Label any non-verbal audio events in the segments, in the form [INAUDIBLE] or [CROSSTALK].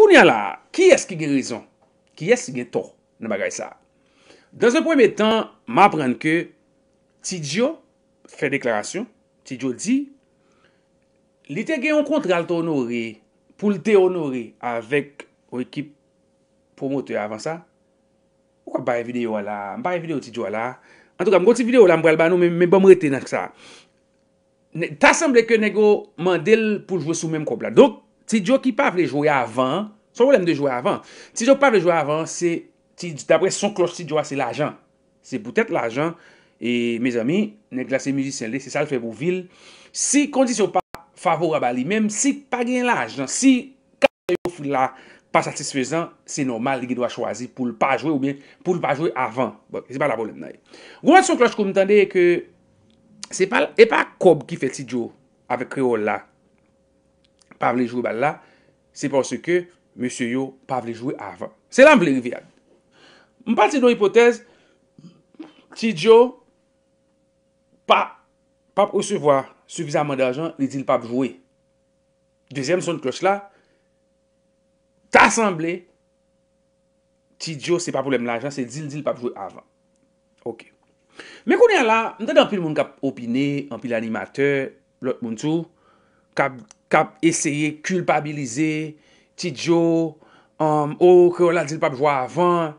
Kounya la, ki eske gen rezon? Ki eske gen tor nan bagay sa? Dans an pwem etan, ma apren ke Tidjo fè deklarasyon Tidjo di Li te gen yon kontral te onore Poul te onore Avèk wèkip Poumote avan sa Ou wèk bae videyo wala Bae videyo Tidjo wala An touka m gote videyo wala m bral banou Mè mè mwè mwète nan ksa Ta semble ke negou mandel Poul jwè sou mèm kobla Dok Tidjo ki pa vle jwoy avan, se wolem de jwoy avan. Tidjo pa vle jwoy avan, se dapre son kloch tidjo a, se la jan. Se pwetet la jan, e mez ami, ne glase muzisyen li, se sal fwe pou vil. Se kondisyon pa favor a bali, menm se pa gen la jan. Se kante yo fwe la pa satisfezan, se normal li gwe dwa chwazi pou l pa jwoy ou bien pou l pa jwoy avan. Bok, se pa la wolem na e. Gwane son kloch kou mtande e ke se pa e pa kob ki fwe tidjo ave kreola. pa vle jowe bal la, se por se ke, M. Yo, pa vle jowe avan. Se lan vle revyad. M pati nou hipotez, ti Djo, pa, pa prosevoa, soufizaman d'ajan, li dil pa vle jowe. Dezem son kloch la, ta asemble, ti Djo, se pa poulem l'ajan, se dil, dil pa vle jowe avan. Ok. Me konen la, m kade anpil moun kap opine, anpil animateur, lot moun tou, kap, kap eseye kulpabilize, ti djo, um, ou kreol la di lpap jwa avan,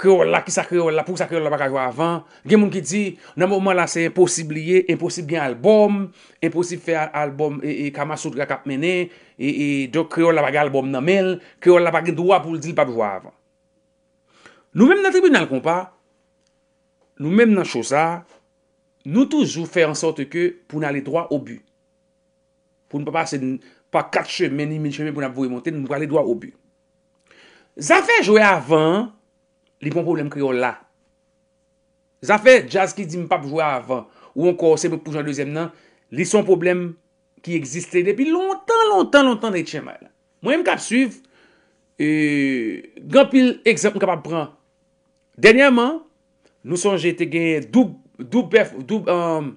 kreol la ki sa kreol la pou sa kreol la baka jwa avan, gen moun ki di, nan moun moun la se imposiblie, imposibl gen albom, imposibl fe albom, e, e kamasout ga kap mene, e, e do kreol la baga albom nan men, kreol la baga dwa pou li di lpap jwa avan. Nou menm nan tribun nan l kompa, nou menm nan chosa, nou toujou fe ansote ke pou nan li drwa ou but. pou nou pa pase pa 4 chemen ni 1000 chemen pou nou ap voye monte, nou pa ale do a obi. Zafè jouè avan, li bon problem kriol la. Zafè jazz ki di mi pap jouè avan, ou an kor sebe pouj an deuxième nan, li son problem ki eksiste depi lontan, lontan, lontan de tchema la. Mwen m kap suif, eee, euh, gampil eksept m kap ap pran. Dernyaman, nou son jete genye dup, dup, dup, euh, an,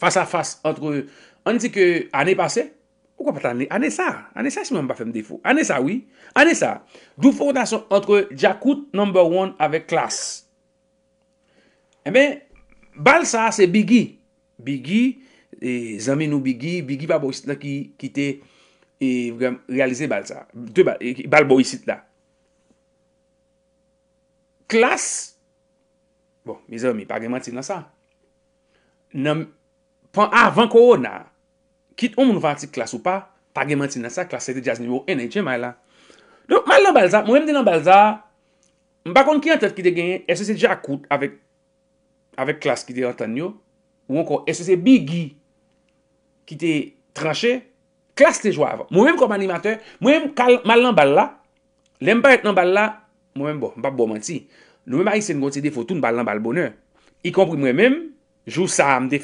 fasa fasa antre, Ani ti ke ane pase? Ou kwa pata ane? Ane sa. Ane sa si mwen pa fèm defo. Ane sa, oui. Ane sa. Dou fondasyon antre Jakout No. 1 avèk klas. Emen, eh bal sa se Biggie. Biggie, zami nou Biggie. Biggie pa bo yisit la ki te e vwèm realize bal sa. Bon, de bal, bal bo yisit la. Klas? Bon, mi zami, pagè mwen ti nan sa. Pan avan koron la, Kit ou moun vantik klas ou pa, tagye manti nan sa, klas se de jazz nivou, ene, jemay lan. Nou, mal nan balza, mwen mde nan balza, mbakon ki an tet ki de genye, esese di akout, avek, avek klas ki de an tan nyo, ou ankon, esese bigi, ki te tranche, klas te jwav. Mwen mwen kom animateur, mwen mkal mal nan bal la, lèm paret nan bal la, mwen mbo, mpa bo manti. Nou mwen mba isen gonti de fotou, mwen mba lan bal bonan. I kompri mwen mwen, jou sa mde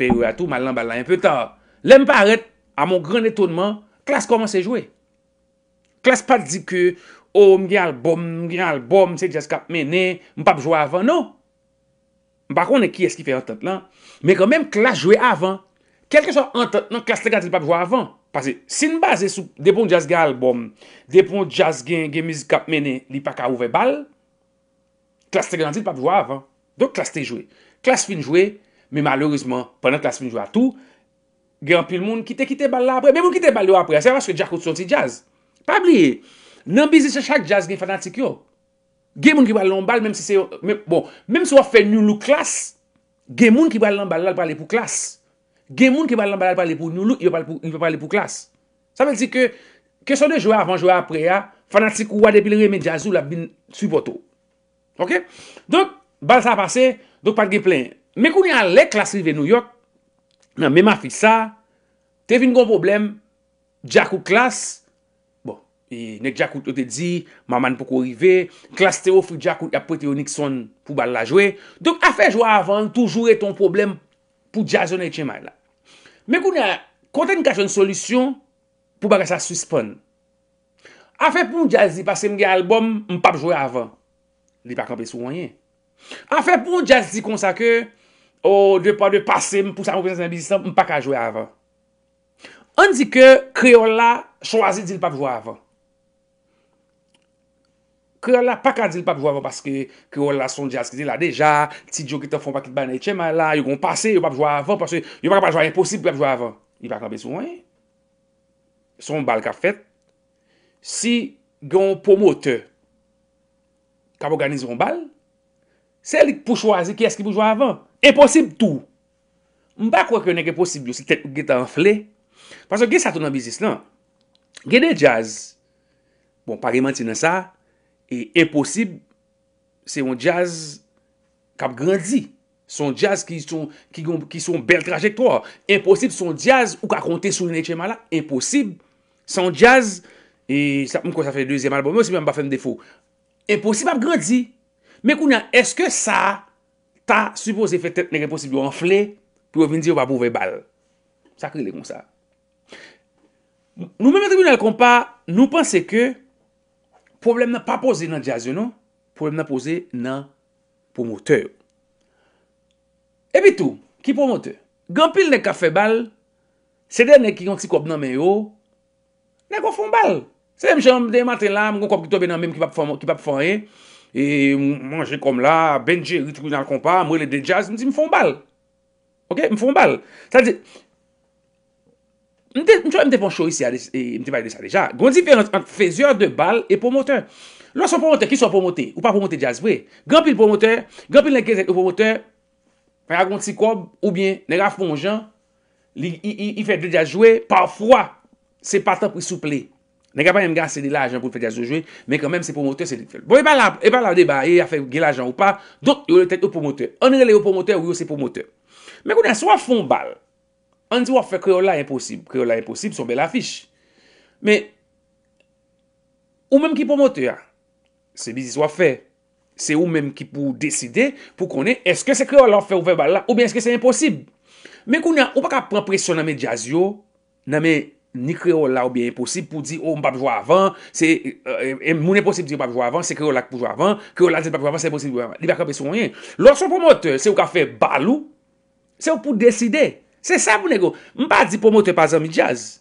Oh, a mon gran etonman, klas koman se jwe. Klas pa di ke, o, mgen albom, mgen albom, se jazz kap mene, mpap jwe avan, non. Mpa konen ki eski fe entot lan, men kon men klas jwe avan, kelke so entot, non klas te ganti lpap jwe avan. Pase, sin base sou, depon jazz gen albom, depon jazz gen gen mizi kap mene, li pa ka ouve bal, klas te ganti lpap jwe avan. Don klas te jwe. Klas fin jwe, men malorizman, pwene klas fin jwe atou, gen apil moun ki te ki te bal la apre, men moun ki te bal yo apre, se anwa se diakout son ti jazz. Pa bliye, nan bizise chak jazz gen fanatik yo. Gen moun ki bal lon bal, menm si se, bon, menm si wap fe nyoun loun klas, gen moun ki bal lon bal la, l pou ale pou klas. Gen moun ki bal lon bal la, l pou ale pou nyoun loun, yon pou ale pou klas. Sa pel di ke, kesyon de jwa avan jwa apre ya, fanatik wade pil re men jazz ou la bin suboto. Ok? Donk, bal sa pase, donk pat ge plen. Men koun yon le klasri ve nou Mèma fi sa, te vi n kon problem, dja kou klas, bon, e, nek dja kou te di, maman pou kou rive, klas te ou fi dja kou yapwete yonik son pou bal la jwe, donk afe jwa avan, tou jwere ton problem pou dja zyon e tjen mal la. Mèkoun ya, konten kache yon solusyon, pou baga sa suspon. Afe pou dja zi pase mge albom, mpap jwere avan. Li pa kampi sou wanyen. Afe pou dja zi konsa ke, Ou oh, dwe pa dwe pase m pou sa moun vizans mè bizisan, m pa ka jwa avan. An di ke kre yon la chwazi di li pa pou jwa avan. Kre yon la pa ka di li pa pou jwa avan. Paske kre yon la son dja skizi la deja. Ti djo ki te fon pa ki te banay tseman la. Yon kon pase, yon pa pou jwa avan. Paske yon pa ka pa jwa yon posib pou jwa avan. Yon pa ka bezwen. Son bal ka fet. Si yon pou mote. Kabo ganiz yon bal. Se li pou chwazi ki eski pou jwa avan. Imposib tou. Mba kwa kwenek imposib yo si tet ou geta anfle. Paso gen satoun an bizis lan. Gen e jaz. Bon, pari mantine sa. E imposib. Se yon jaz kap grandzi. Son jaz ki son bel trajektor. Imposib son jaz ou ka konte sou yon etchema la. Imposib. Son jaz. E sap mwen kwa sa fè yon deuxième album. Mwen si mwen mba fèm defo. Imposib ap grandzi. Mwen kwenen, eske sa... Ta, supose fè tèp nèkèm posibli ou anflè, pou wè vin di ou pa mouvè bal. Sakri lè kon sa. Nou mèmè tribunal kompa, nou pense ke, problem nan pa pose nan dja zyonon, problem nan pose nan promoteur. E bitou, ki promoteur? Gampil nèk ka fè bal, sèdè nèk ki yon si kop nan men yo, nèk wè fon bal. Sèdè mè chanm, dèy matè la, mè kon kop ki tobe nan men mèm ki pap fon yè, E manje kom la, benje, ritwou nan kompa, mwen le de jazz, mwen si mfon bal. Ok, mfon bal. Sa di, mwen chwa mte fon chou isi a disi, mte baye disi a deja. Gonzi fè an fèzeur de bal e pwomote. Lwa son pwomote, ki son pwomote, ou pa pwomote jazz wè. Ganpil pwomote, ganpil lenke zè pwomote, fè a gonti kob, ou bien, nè gaf pon jan, li fè de jazz wè, pwafwa, se patan pou soupley. Nè gapa yon mga sè di la ajan pou fè di azojwe, mè kè mèm sè promoteur sè di fè. Bon, yon e pa la, yon e pa la de ba, yon a fè gè la ajan ou pa, don, yon lè tèt ou promoteur. An nè lè lè ou promoteur ou yon sè promoteur. Mè kou nè, sou a fon bal, an ti wafè kreola imposib, kreola imposib, sou bel afish. Mè, ou mèm ki promoteur a, se bizis wafè, se ou mèm ki pou deside, pou konè, eske se kreola wafè ou fe bal la, ou bè eske se imposib. Mè k Ni kreol la ou biye imposib pou di, ou oh, m pa pou jwa avan, eh, eh, moun e posib di m pa pou jwa avan, se kreol la pou jwa avan, kreol la di m pa pou jwa avan, se m posib di m pa pou jwa avan, li va kapes wanyen. Lorson promoteur, se ou ka fe balou, se ou pou deside. Se sa moun ego, m pa di promoteur pa zami jazz.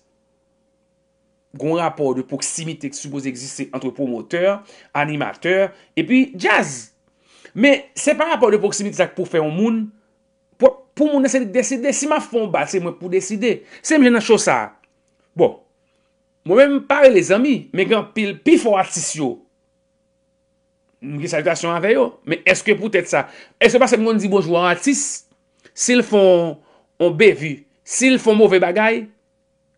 Gon rapor de proksimite ki soubouz egziste entre promoteur, animateur, e pi jazz. Me, se pa rapor de proksimite se ak pou fe moun, pou moun esen de deside, se m a fon ba, se m pou deside. Bon, mwen mè mè pare lè zami, mè gen pifon atis yo. Mwen ki salikasyon anve yo, mè eske pou tèt sa. Eske pa se mwen di bonjou an atis, sil fon, on bevi, sil fon mouve bagay,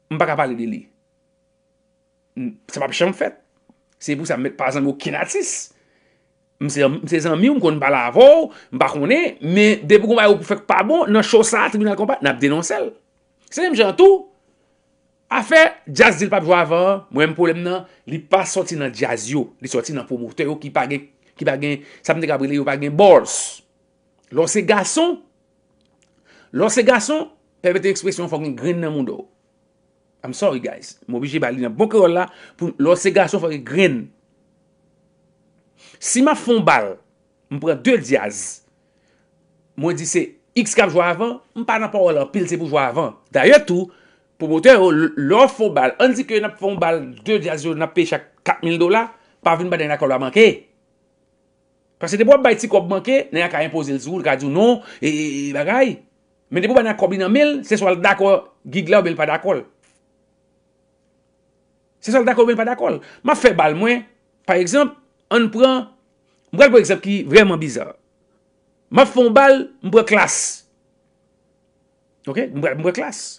mwen baka pale lè li. Se pa pichan mwen fèt, se mwen sa mwen met parazan mwen kin atis, mwen se zami mwen kon mwen bala avou, mwen bakonè, mwen debou kon mwen yon pou fèk pabon, nan chosa atribunal kompa, nan ap denonsel. Se mwen jantou, Afè, jazz dil pa pou jwa avan, mwen m poulem nan, li pa soti nan jazz yo, li soti nan pou moutè yo ki pa gen, ki pa gen, sapn de gabrile yo pa gen bors. Lò se gason, lò se gason, pepe te ekspresyon fòk gen green nan moun do. I'm sorry guys, m obije bali nan bokorola pou lò se gason fòk gen green. Si ma fon bal, m poure dèl jazz, mwen di se x kap jwa avan, m pa nan parola pil se pou jwa avan. Daryatou, m poure dèl jazz. pou mwote, oh, lor fon bal, an di ke yon ap fon bal, 2 di azyon ap pechak 4.000 dola, pa vin ba den akol wa manke. Pase debo ap bay ti kop manke, nen a ka impoze l zoul, ka di ou non, e, e, e bagay. Men debo ba den akob li nan mil, se so al dakor gig la ou bel pa dakol. Se so al dakor bel pa dakol. Ma fe bal mwen, par exemple, an pran, mwak pou eksept ki vreman bizar. Ma fon bal, mwak klas. Ok, mwak klas.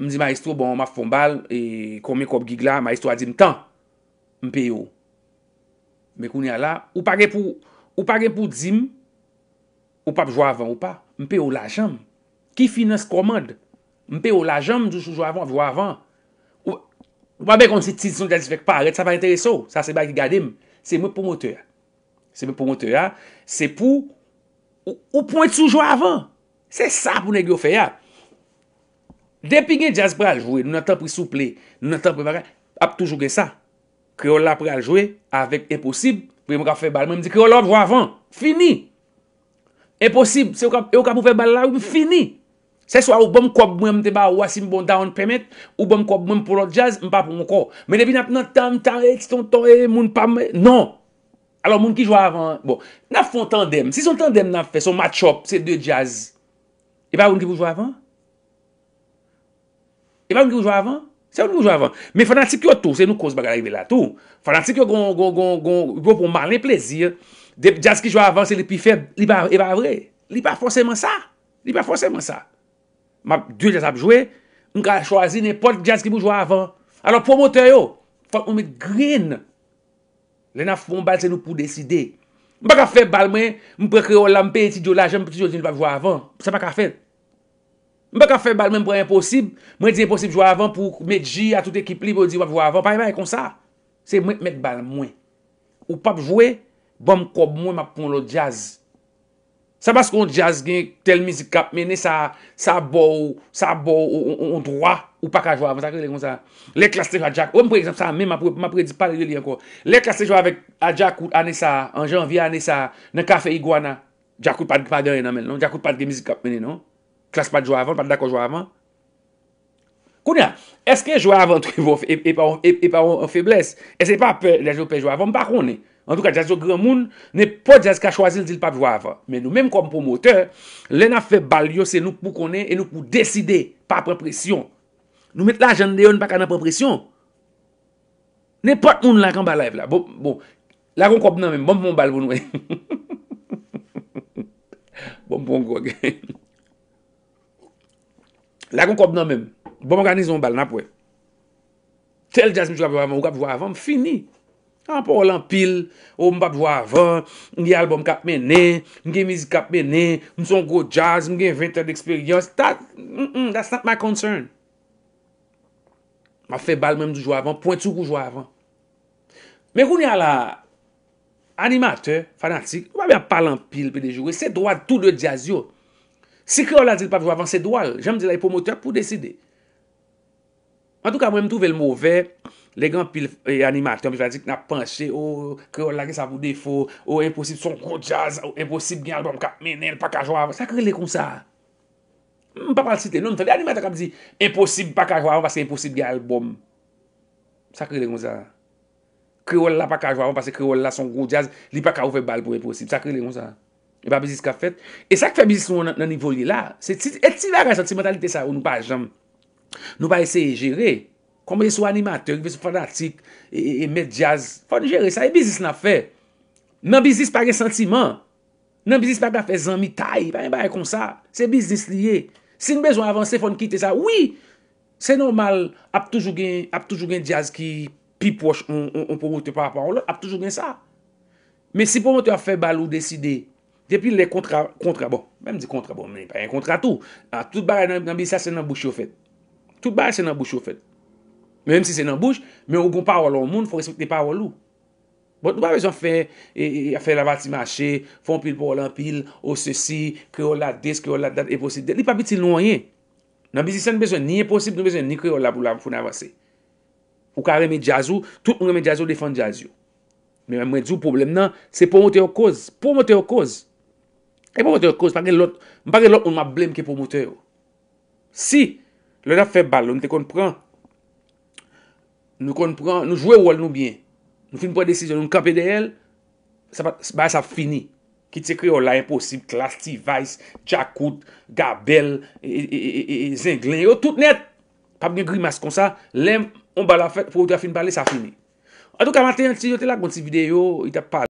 M di Maestro, bon, ma fon bal, e kome kop gig la, Maestro a di m tan. M pe yo. Mekouni ala, ou pa gen pou, ou pa gen pou di m, ou pa pou jou avan ou pa, m pe yo la jam. Ki finans komad? M pe yo la jam, jou sou jou avan, jou avan. Ou, wabè kon si ti son jazifek pa, ret sa pa intereso, sa se bagi gade m. Se m pou mote ya. Se m pou mote ya, se pou, ou pou et sou jou avan. Se sa pou negyo feyap. Depi gen jaz pral jwe, nou nan tan pri souple, nou nan tan pri bagay, ap tou jogue sa. Kriol la pral jwe, avek e posib, pou yon ka fe bal, mwen di kriol la jou avan, fini. E posib, se yon ka pou fe bal la, fini. Se yon sa ou bom kop mwen, mwen te ba ou asim bon daon premet, ou bom kop mwen pou lot jaz, mwen pa pou mwen ko. Mwen evi nap nan tan, tan et, eh, ton ton et, eh, mwen pa mwen, non. Alon mwen ki jou avan, bon. Nafon tandem, si son tandem nan fe, son match up, se de jaz, e pa mwen ki jou avan? Ewa mwen ki mwen jo avan? Se mwen mwen jo avan? Me fwana ti ki yo tou, se mwen kos baga reive la tou. Fwana ti ki yo gong gong gong gong, yon pou mman len plezir, de jazz ki jo avan se li pi feb, ewa avre, li pa e fwonseman sa. Li pa fwonseman sa. Mwen diyo jazz apjowe, mwen ka chwazi nepot jazz ki mwen jo avan. Alors pou mwote yo, fwane mwen grin. Le na fwon bal se nou pou decide. Mwen pa ka feb bal men, mwen prekre yo lampe, mwen pe ti diyo la jen, mwen pe ti diyo la jen, mwen pa jou av Mwen ka fe bal mwen pre impossible, mwen di impossible jwa avan pou mwen di a tout ekip li mwen di wap jwa avan. Pari mwen e kon sa, se mwen mek bal mwen. Ou pap jwe, bom kob mwen map pon lo jazz. Sa bas kon jazz gen tel mizik ap mene sa bo ou sa bo ou ou ndroa ou pak a jwa avan. Sa kre le kon sa. Le klas te jwa a Jack, ou mwen pre eksemp sa mwen, mwen pre di pale li anko. Le klas te jwa avek a Jack ane sa, anje anvi ane sa, nan ka fe igwana, Jack ou padge non? mizik ap mene non. Klas pa djo avan, pa dako djo avan. Koun ya, eske djo avan trivo epa e e, e ou en febles? Ese pa pe, la je pe djo avan, pa konen. En tout ka, dja zo gran moun, ne po dja zka chwazi l di l pap djo avan. Men nou menm kompomote, le na fe bal yose nou pou konen, e nou pou deside, pa apre presyon. Nou met la jande yon, pa ka napre presyon. Ne pot moun lakon bal ev la. Bon, bon, lakon kop nan menm, bon, bon, bal bon wè. [LAUGHS] Bon, bon, bon, bon. Lagoun kob nan menm, bom anganiz yon bal napwe. Tel ah, jazz mwen jwa avan ou jwa avan, mwen fini. Anpon ol anpil, ou mwen jwa avan, mwen gen albom kap menen, mwen gen mizi kap menen, mwen son go jazz, mwen gen 20 an eksperyans, that's not my concern. Mwen fe bal mwen jwa avan, point sou kwen jwa avan. Men kouni ala animateur, fanatik, mwen apal anpil pe de jowe, se dowa tout le jazz yo. Si kreol la di l'pavjou avan, se doar. Jèm di la hipomoteur pou deside. En tout ka mwen m'touve l'movè, le gen animateur m'jou la di k'na panche, o oh, kreol la gen sa vou defo, o oh, imposib son kou jazz, o imposib gen albom, ka menen l'pakajou avan. Sa krele kon sa? M'pa pal site, nan m'tan l'animateur kap di, imposib pakajou avan, paske imposib gen albom. Sa krele kon sa? Kreol la pakajou avan, paske kreol la son kou jazz, li pakavè bal pou imposib. Sa krele kon sa? E pa bizis ka fet. E sa ki fe bizis nou nan nivou li la, se ti va re san, se mentalite sa ou nou pa jom, nou pa eseye jere, konbe sou animateur, konbe sou fanatik, e, e, e met jazz, fon jere sa, e bizis na fe. Nan bizis pa gen sentiman, nan bizis pa gen fe zanmi tay, pa yon ba ye kon sa, se bizis liye. Se nou bezon avanse fon kite sa, wii, se normal, ap toujougen, ap toujougen jazz ki pip wosh on pou wote pa ap wote, ap toujougen sa. Me si pou wote a fe balou deside, Depi lè kontra bon. Mèm di kontra bon, mèm pa yon kontra tou. Nan, tout barè nan bizisa, se nan bouchou fèt. Tout barè se nan bouchou fèt. Mèm si se nan bouchou, mèm rougon pa wòl wòl wòl moun, fò respekti pa wòl wòl wòl. Bon, nou ba bezon fè, e, e, fè la vatimache, fon pil pou wòl an pil, ou se si, kreolat des, kreolat dat, eposite. Li pa biti louanyen. Nan bizisa, nou bezon ni eposite, nou bezon ni kreolat pou la foun avansè. Ou ka reme Djazou, tout nou reme Djazou, defante Djazou. Mè E pou moter kouz, pa gen lot, pa gen lot ou nou mabblem ke pou moter yo. Si, lè la fè bal, nou te konpren. Nou konpren, nou jwè ou al nou bien. Nou fin pou a desisyon, nou kapè de el, sa pa, ba, sa fini. Ki te kre yo la imposib, Klasti, Vice, Jakout, Gabel, e, e, e, e, e, e zinglen yo, tout net. Pa mwen grimas kon sa, lèm, on bala fè, pou ou te fin balè, sa fini. A tout kama te yon, ti yo te la konti videyo, it ap pale.